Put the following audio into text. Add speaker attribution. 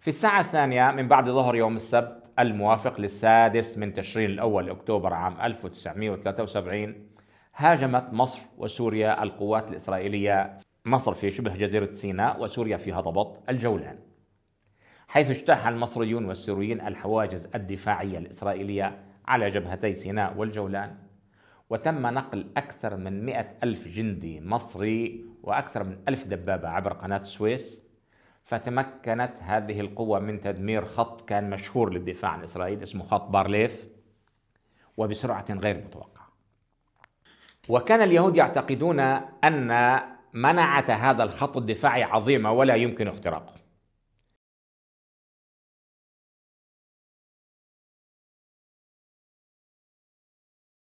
Speaker 1: في الساعة الثانية من بعد ظهر يوم السبت الموافق للسادس من تشرين الأول أكتوبر عام 1973 هاجمت مصر وسوريا القوات الإسرائيلية مصر في شبه جزيرة سيناء وسوريا في هضبة الجولان حيث اجتاح المصريون والسوريين الحواجز الدفاعية الإسرائيلية على جبهتي سيناء والجولان وتم نقل أكثر من مئة ألف جندي مصري وأكثر من ألف دبابة عبر قناة السويس فتمكنت هذه القوة من تدمير خط كان مشهور للدفاع عن إسرائيل اسمه خط بارليف وبسرعة غير متوقعة وكان اليهود يعتقدون أن منعة هذا الخط الدفاعي عظيمة ولا يمكن اختراقه